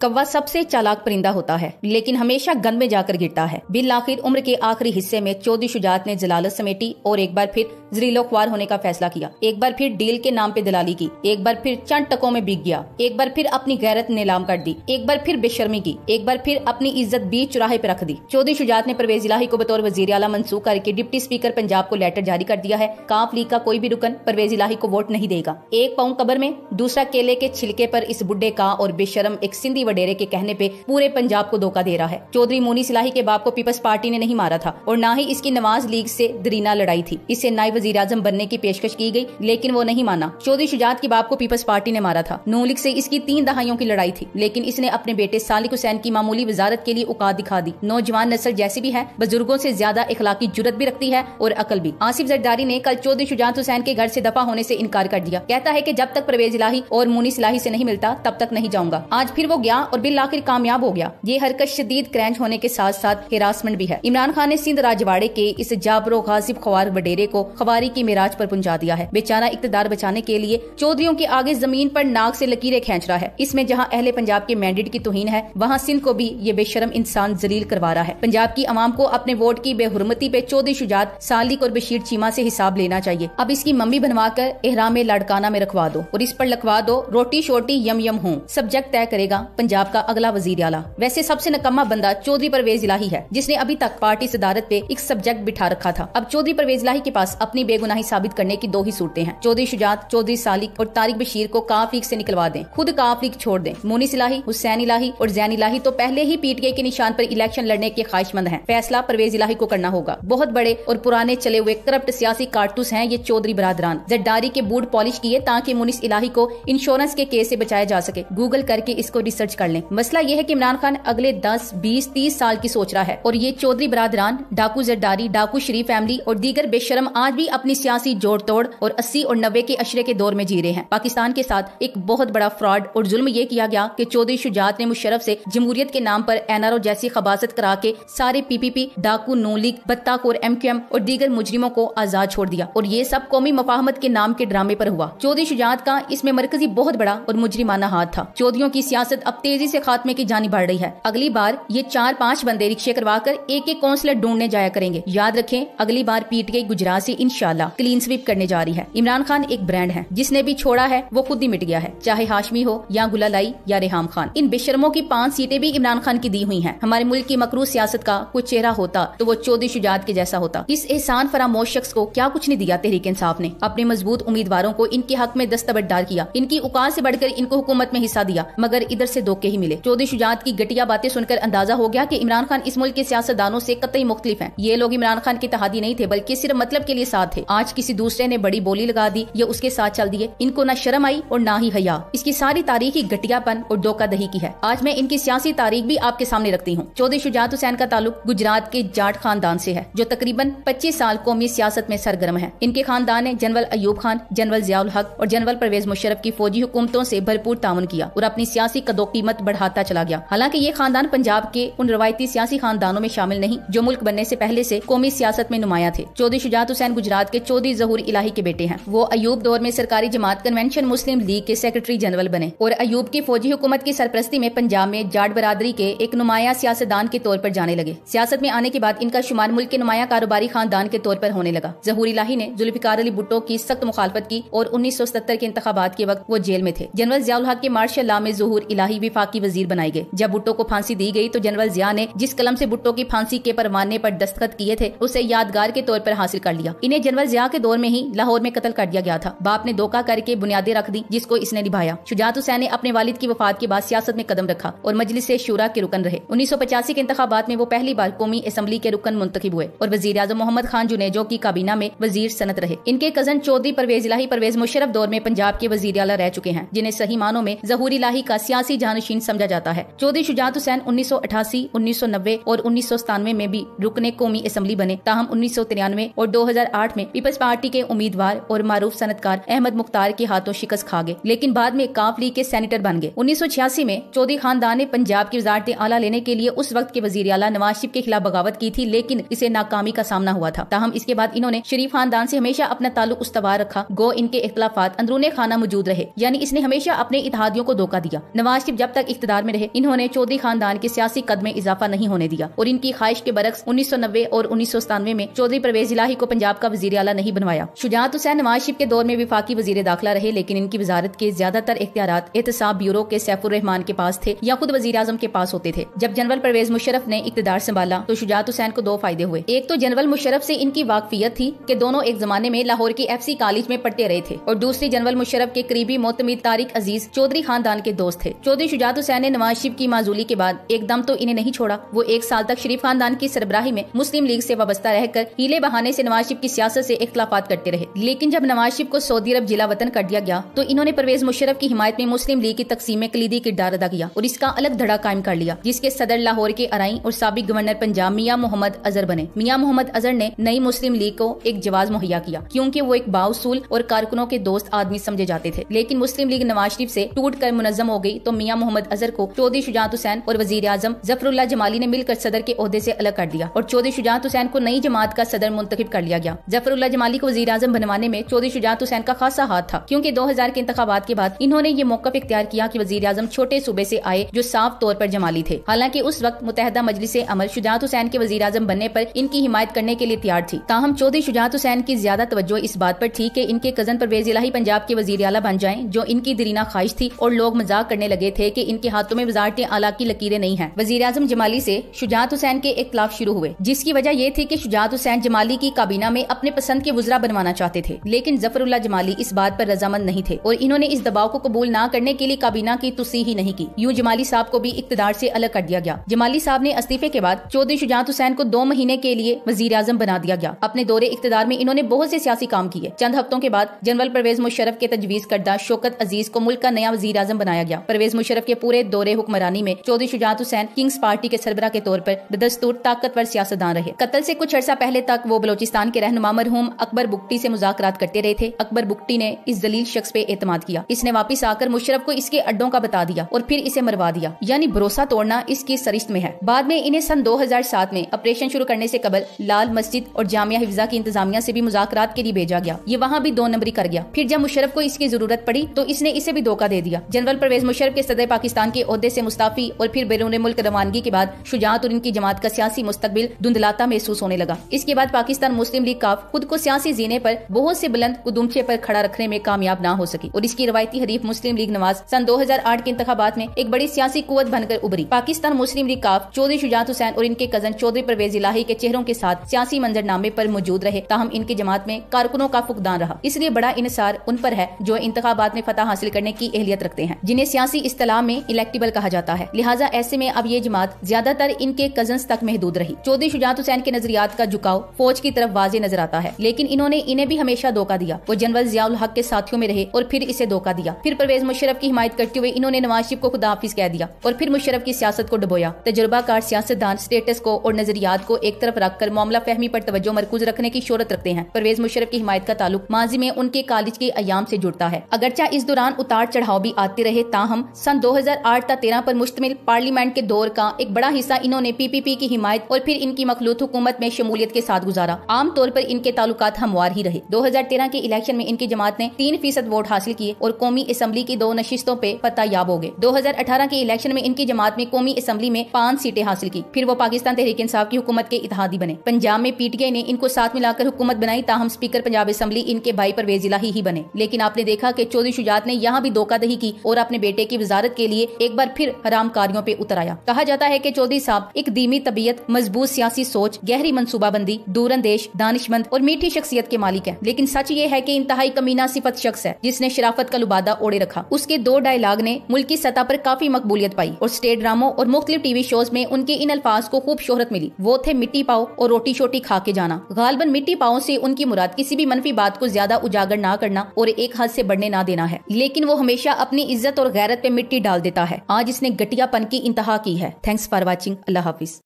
कौवा सबसे चालाक परिंदा होता है लेकिन हमेशा गन में जाकर गिरता है बिल आखिर उम्र के आखिरी हिस्से में चौधरी शुजात ने जलालत समेटी और एक बार फिर जरीलो खुआर होने का फैसला किया एक बार फिर डील के नाम पे दलाली की एक बार फिर चंद टकों में बिक गया एक बार फिर अपनी गैरत नीलाम कर दी एक बार फिर बेशर्मी की एक बार फिर अपनी इज्जत बीच चुराहे पे रख दी चौधरी शुजात ने परवेज इलाही को बतौर वजीर अला मनसूख करके डिप्टी स्पीकर पंजाब को लेटर जारी कर दिया है काफ लीग का कोई भी रुकन परवेज इलाही को वोट नहीं देगा एक पाऊ कबर में दूसरा केले के छिलके आरोप इस बुढ़े का और बेशरम एक सिंधी वडेरे के कहने पे पूरे पंजाब को धोखा दे रहा है चौधरी मोनी सिलाही के बाप को पीपल्स पार्टी ने नहीं मारा था और न ही इसकी नवाज लीग से दरीना लड़ाई थी इससे नायब वजीर आजम बनने की पेशकश की गई लेकिन वो नहीं माना चौधरी शुजात के बाप को पीपल्स पार्टी ने मारा था नू लीग से इसकी तीन दहाइयों की लड़ाई थी लेकिन इसने अपने बेटे सालिक हुसैन की मामूली वजारत के लिए औकात दिखा दी नौजवान नस्ल जैसी भी है बुजुर्गों से ज्यादा इखलाकी जुरत भी रखती है और अकल भी आसिफ जरदारी ने कल चौधरी शुजात हुसैन के घर से दफा होने से इनकार कर दिया कहता है कि जब तक प्रवेज इलाही और मुनी सिलाही से नहीं मिलता तब तक नहीं जाऊंगा आज फिर वो गया मिला और बिल आखिर कामयाब हो गया ये हरकत शदीद क्रैंच होने के साथ साथ हिरासमेंट भी है इमरान खान ने सिंध राजवाड़े के इस जाबरो गाजिब खबार वडेरे को खबारी की मिराज पर पहुंचा दिया है बेचारा इकतदार बचाने के लिए चौधरियों के आगे जमीन पर नाक से लकीरें खींच रहा है इसमें जहाँ अहले पंजाब के मैंडेट की तुहीन है वहाँ सिंध को भी ये बेशरम इंसान जलील करवा रहा है पंजाब की आवाम को अपने वोट की बेहरमती पे चौधरी शुजात सालिक और बशीर चीमा ऐसी हिसाब लेना चाहिए अब इसकी मम्मी बनवा कर एहराम लाड़काना में रखवा दो और इस पर लखवा दो रोटी शोटी यम यम हूँ सब्जेक्ट तय करेगा पंजाब का अगला वजीर आला वैसे सबसे नकम्मा बंदा चौधरी परवेज इलाही है जिसने अभी तक पार्टी सदारत पे एक सब्जेक्ट बिठा रखा था अब चौधरी परवेज इलाही के पास अपनी बेगुनाही साबित करने की दो ही सूरतें हैं चौधरी शुजात चौधरी सालिक और तारिक बशीर को काफ लीग ऐसी निकलवा दे खुद काफ लीग छोड़ दे मोनिस इलाही हुसैन इलाही और जैन इलाही तो पहले ही पीटीए के निशान आरोप इलेक्शन लड़ने के ख्वाहिशमंद है फैसला परवेज इलाही को करना होगा बहुत बड़े और पुराने चले हुए करप्ट सियासी कारतूस है ये चौधरी बरादरान जड्डारी के बूट पॉलिश किए ताकि मुनिस इलाही को इंश्योरेंस के केस से बचाया जा सके गूगल करके इसको रिसर्च कर लें मसला यह है कि इमरान खान अगले 10, 20, 30 साल की सोच रहा है और ये चौधरी बरादरान डाकू जरदारी डाकू शरीफ फैमिली और दीगर बेशरम आज भी अपनी सियासी जोड़ तोड़ और अस्सी और नब्बे के अशरे के दौर में जी रहे हैं पाकिस्तान के साथ एक बहुत बड़ा फ्रॉड और जुल्म ये किया गया कि चौधरी शुजात ने मुशरफ से जमूरियत के नाम पर एन जैसी खबासत करा के सारे पीपीपी डाकू नू लीग बत्ताक और एम और दीगर मुजरिमों को आजाद छोड़ दिया और ये सब कौमी मफाहमत के नाम के ड्रामे आरोप हुआ चौधरी शुजात का इसमें मरकजी बहुत बड़ा और मुजरिमाना हाथ था चौधरी की सियासत अब तेजी से खात्मे की जानी बढ़ रही है अगली बार ये चार पाँच बंदे रिक्शे करवा कर एक एक कौंसलर ढूंढने जाया करेंगे याद रखें अगली बार पीट गई गुजरात ऐसी इनशाला क्लीन स्वीप करने जा रही है इमरान खान एक ब्रांड है जिसने भी छोड़ा है वो खुद ही मिट गया है चाहे हाशमी हो या गुलालाई या रेहम खान इन बेशर्मों की पाँच सीटें भी इमरान खान की दी हुई है हमारे मुल्क की मकरू सियासत का कोई चेहरा होता तो वो चौधरी शुजात के जैसा होता इस एहसान फरामोश शख्स को क्या कुछ नहीं दिया तहरीक इंसाफ ने अपने मजबूत उम्मीदवारों को इनके हक में दस्तबरदार किया इनकी उकाल ऐसी बढ़कर इनको हुकूमत में हिस्सा दिया मगर इधर ऐसी दो मौके ही मिले चौधरी शुजात की घटिया बातें सुनकर अंदाजा हो गया की इमरान खान इस मुल्क के सियासतदानों ऐसी कतई मुख्तलिफ है ये लोग इमरान खान के तहादी नहीं थे बल्कि सिर्फ मतलब के लिए साथ थे आज किसी दूसरे ने बड़ी बोली लगा दी या उसके साथ चल दिए इनको न शर्म आई और न ही हया इसकी सारी तारीख ही घटियापन और धोखादही की है आज मैं इनकी सियासी तारीख भी आपके सामने रखती हूँ चौधरी शुजात हुसैन का ताल्लुक गुजरात के जाट खानदान से है जो तकरीबन पच्चीस साल कौमी सियासत में सरगर्म है इनके खानदान ने जनरल अयूब खान जनरल जियाउल हक और जनरल परवेज मुशरफ की फौजी हुकूमतों से भरपूर तावन किया और अपनी सियासी कदोकी कीमत बढ़ाता चला गया हालांकि ये खानदान पंजाब के उन रवायती सियासी खानदानों में शामिल नहीं जो मुल्क बनने से पहले से कौमी सियासत में नुमाया थे चौधरी शुजात हुसैन गुजरात के चौधरी जहूर इलाही के बेटे हैं वो अयूब दौर में सरकारी जमात कन्वेंशन मुस्लिम लीग के सेक्रेटरी जनरल बने और अयूब की फौजी हुकूमत की सरपरस्ती में पंजाब में जाट बरदरी के एक नुमाया सियासतदान के तौर पर जाने लगे सियासत में आने के बाद इनका शुमार मुल्क के नुमाया कारोबारी खानदान के तौर पर होने लगा जहूर इलाही ने जुल्फिकार अली भुट्टो की सख्त मुखालफत की और उन्नीस सौ सत्तर के इंतबात के वक्त वो जेल में थे जनरल जयाल हक के मार्शल ला में जहूर इलाही विफाकी वजीर बनाए गए जब भुट्टो को फांसी दी गई तो जनरल जिया ने जिस कलम से भुट्टो की फांसी के परवाने पर दस्तखत किए थे उसे यादगार के तौर पर हासिल कर लिया इन्हें जनरल जिया के दौर में ही लाहौर में कत्ल कर दिया गया था बाप ने धोखा करके बुनियादी रख दी जिसको इसने निभाया शुजात हुसैन ने अपने वालिद की वफात के बाद सियासत में कदम रखा और मजलिस शूरा के रुकन रहे उन्नीस सौ पचासी के इंतबात में वो पहली बार कौमी असम्बली के रुकन मुंतब हुए और वजी आजम मोहम्मद खान जुनेजो की काबीना में वजीर सनत रहे इनके कजन चौधरी परवेज लाही परवेज मुशरफ दौर में पंजाब के वजीर अला रह चुके हैं जिन्हें सही मानों में जहूरी लाही का सियासी जान नशीन समझा जाता है चौधरी शुजात हुसैन उन्नीस सौ और उन्नीस में भी रुकने कौमी असम्बली बने ताहम उन्नीस और 2008 में पीपल्स पार्टी के उम्मीदवार और मारूफ सनतकार अहमद मुख्तार के हाथों शिकस्त खा गए लेकिन बाद में काफ लीग के सैनिटर बन गए उन्नीस में चौधरी खानदान ने पंजाब की वजारत आला लेने के लिए उस वक्त के वजीर अला नवाज शिफ के खिलाफ बगावत की थी लेकिन इसे नाकामी का सामना हुआ था ताहम इसके बाद इन्होंने शरीफ खानदान से हमेशा अपना ताल्लुक उसवार रखा गो इनके इख्तलाफात अंदरूनी खाना मौजूद रहे यानी इसने हमेशा अपने इतिहादियों को धोखा दिया नवाज शिफ जब तक इकतदार में रहे इन्होंने चौधरी खानदान के सियासी कद में इजाफा नहीं होने दिया और इनकी ख्वाहिश के बरक्स उन्नीस और उन्नीस में चौधरी परवेज इलाही को पंजाब का वजी अला नहीं बनवाया शुजात हुसैन नवाज शिफ के दौर में विफाकी वजीर दाखिला रहे लेकिन इनकी वजारत के ज्यादातर इख्तियार एहतसाब ब्यूरो के रहमान के पास थे या खुद वजी अजम के पास होते थे जब जनरल परवेज मुशरफ ने इकतदार संभाला तो शुजात हुसैन को दो फायदे हुए एक तो जनरल मुशरफ ऐसी इनकी वाकफियत थी के दोनों एक जमाने में लाहौर के एफ सी कॉलेज में पटे रहे थे और दूसरी जनरल मुशरफ के करीबी मोतमी तारिक अजीज चौधरी खानदान के दोस्त थे चौधरी शुजात हुसैन ने नवाज शरीफ की माजूली के बाद एकदम तो इन्हें नहीं छोड़ा वो एक साल तक शरीफ खानदान की सरबराही में मुस्लिम लीग से वाबस्ता रहकर हीले बहाने से नवाज शरीफ की सियासत से इख्लाफात करते रहे लेकिन जब नवाज शरीफ को सऊदी अरब जिला वतन कर दिया गया तो इन्होंने परवेज मुशरफ की हिमायत में मुस्लिम लीग की तकसीम कलीदी किरदार अदा किया और इसका अलग धड़ा कायम कर लिया जिसके सदर लाहौर के अराई और सबक गवर्नर पंजाब मियाँ मोहम्मद अजहर बने मियाँ मोहम्मद अजहर ने नई मुस्लिम लीग को एक जवाब मुहैया किया क्यूँकी वो एक बाउसूल और कारकुनों के दोस्त आदमी समझे जाते थे लेकिन मुस्लिम लीग नवाज शरीफ ऐसी टूट कर मुनजम हो गयी तो मियाँ मोहम्मद अजहर को चौधरी शुजात हुसैन और वजीर आजम जफरुल्ला जमाली ने मिलकर सदर के अहदे ऐसी अलग कर दिया और चौधरी शुजात हुसैन को नई जमात का सदर मुंतब कर लिया गया जफरुल्ला जमाली को वजीर आजम बनवाने में चौधरी शुजात हुसैन का खासा हाथ था क्यूँकी दो हजार के इंतबात के बाद इन्होंने ये मौका इख्तियार किया की वजी आजम छोटे सूबे ऐसी आए जो साफ तौर पर जमाली थे हालांकि उस वक्त मुतहदा मजलिस अमल शुजात हुसैन के वजी आजम बनने आरोप इनकी हिमायत करने के लिए तैयार थी ताहम चौधरी शुजात हुसैन की ज्यादा तवज्जो इस बात आरोप थी की इनके कजन परवेज इलाही पंजाब के वजी अला बन जाए जो इनकी दरीना ख्वाहिश थी और लोग मजाक करने लगे थे कि इनके हाथों में वजारत आला की लकीरें नहीं है वजी अजम जमाली ऐसी शुजात हुसैन के इख्तलाफ शुरू हुए जिसकी वजह ये थी की शुजात हुसैन जमाली की काबीना में अपने पसंद के वजरा बनवाना चाहते थे लेकिन जफरुल्ला जमाली इस बात आरोप रजामंद नहीं थे और इन्होंने इस दबाव को कबूल न करने के लिए काबीना की तुसी ही नहीं की यूँ जमाली साहब को भी इकतदार ऐसी अलग कर दिया गया जमाली साहब ने इस्तीफे के बाद चौधरी शुजात हुसैन को दो महीने के लिए वजीर अजम बना दिया गया अपने दौरे इकतदार में इन्होंने बहुत से सियासी काम किए चंद हफ्तों के बाद जनरल परवेज मुशरफ के तजवीज करदा शोकत अजीज को मुल्क का नया वजी अजम बनाया गया परवेज मुशरफ के पूरे दौरे हुक्मरानी में चौधरी शुजात हुसैन किंग्स पार्टी के सरबरा के तौर पर बदस्तूर ताकतवर सियासतदान रहे कत्ल से कुछ अर्सा पहले तक वो बलोचिस्तान के रहनुमा मरहूम अकबर बुकटी से मुजाकरात करते रहे थे अकबर बुकटी ने इस दलील शख्स पे एतमाद किया इसने वापस आकर मुशरफ को इसके अड्डों का बता दिया और फिर इसे मरवा दिया यानी भरोसा तोड़ना इसकी सरिश्त में है बाद में इन्हें सन सात में ऑपरेशन शुरू करने ऐसी कबल लाल मस्जिद और जामिया हिफ्जा की इंतजामिया ऐसी भी मुजाकरात के लिए भेजा गया ये वहाँ भी दो नंबरी कर गया फिर जब मुशरफ को इसकी जरूरत पड़ी तो इसने इसे भी धोखा दे दिया जनरल परवेज मुशरफ के सदर पाकिस्तान के अहदे से मुस्ताफी और फिर बैरून मुल्क रवानगी के बाद शुजात और इनकी जमात का सियासी मुस्तबिल धुंधलाता महसूस होने लगा इसके बाद पाकिस्तान मुस्लिम लीग काफ खुद को सियासी जीने आरोप बहुत ऐसी बुलंद कुदुमचे आरोप खड़ा रखने में कामयाब न हो सकी और इसकी रवायती हरीफ मुस्लिम लीग नवाज सन दो हजार आठ के इंतबात में एक बड़ी सियासी कुत बनकर उभरी पाकिस्तान मुस्लिम लीग काफ चौधरी शुजात हुसैन और इनके कजन चौधरी परवेज इलाही के चेहरों के साथ सियासी मंजरनामे आरोप मौजूद रहे ताहम इनकी जमात में कारकुनों का फुकदान रहा इसलिए बड़ा इंसार उन पर है जो इंतबात में फतह हासिल करने की अहलियत रखते हैं जिन्हें सियासी इस्तला इस्लाम में इलेक्टिबल कहा जाता है लिहाजा ऐसे में अब ये जमात ज्यादातर इनके कजन तक महदूद रही चौधरी शुजात हुसैन के नजरियात का झुकाव फौज की तरफ वाजे नजर आता है लेकिन इन्होंने इन्हें भी हमेशा धोखा दिया वो जनरल जियाउल हक के साथियों में रहे और फिर इसे धोखा दिया फिर परवेज मुशरफ की हिमायत करते हुए इन्होंने नवाज शरीफ को खुदा हाफिज कह दिया और फिर मुशरफ की सियासत को डुबोया तजुर्बाकार सियासतदान स्टेटस को और नजरियात को एक तरफ रखकर मामला फहमी पर तवज्जो मरकूज रखने की शोरत रखते हैं परवेज मुशरफ की हिमायत का ताल्लुक माजी में उनके कॉलेज के अयाम से जुड़ता है अगरचा इस दौरान उतार चढ़ाव भी आते रहे ताहम सन 2008 13 पर मुश्तमिल पार्लियामेंट के दौर का एक बड़ा हिस्सा इन्होंने पीपीपी की हिमायत और फिर इनकी मखलूत हुकूमत में शमूलियत के साथ गुजारा आम तौर पर इनके ताल्लुक हमवार ही रहे 2013 के इलेक्शन में इनकी जमात ने तीन फीसद वोट हासिल किए और कौमी असम्बली की दो नशिस्तों पे पता याब हो गए दो के इलेक्शन में इनकी जमात में कौमी असम्बली में पाँच सीटें हासिल की फिर वो पाकिस्तान तहरीक इंसाफ की हुकूमत के इतिहादी बने पंजाब में पीटीआई ने इनको साथ मिलाकर हुकूमत बनाई ताहम स्पीकर पंजाब असम्बली इनके भाई पर इलाही ही बने लेकिन आपने देखा की चौधरी शुजात ने यहाँ भी धोखा दही की और अपने बेटे की वजारत के लिए एक बार फिर हराम कार्यो पे उतर आया कहा जाता है की चौधरी साहब एक धीमी तबीयत मजबूत सियासी सोच गहरी मनसूबाबंदी दूरंदेश दानिशमंद और मीठी शख्सियत के मालिक है लेकिन सच ये है की इंतहाई कमीना सिफत शख्स है जिसने शराफत का लुबादा ओढ़े रखा उसके दो डायलाग ने मुल्की सतह पर काफी मकबूलियत पाई और स्टेट ड्रामो और मुख्तलिफ टीवी शोज में उनके इन अल्फाज को खूब शोहरत मिली वो थे मिट्टी पाओ और रोटी शोटी खा के जाना गालबन मिट्टी पाओ ऐसी उनकी मुराद किसी भी मनफी बात को ज्यादा उजागर ना करना और एक हाथ ऐसी बढ़ने ना देना है लेकिन वो हमेशा अपनी इज्जत और गैरत पे मिट्टी डाल देता है आज इसने घटियापन की इंतहा की है थैंक्स फॉर वॉचिंग अल्लाह हाफिज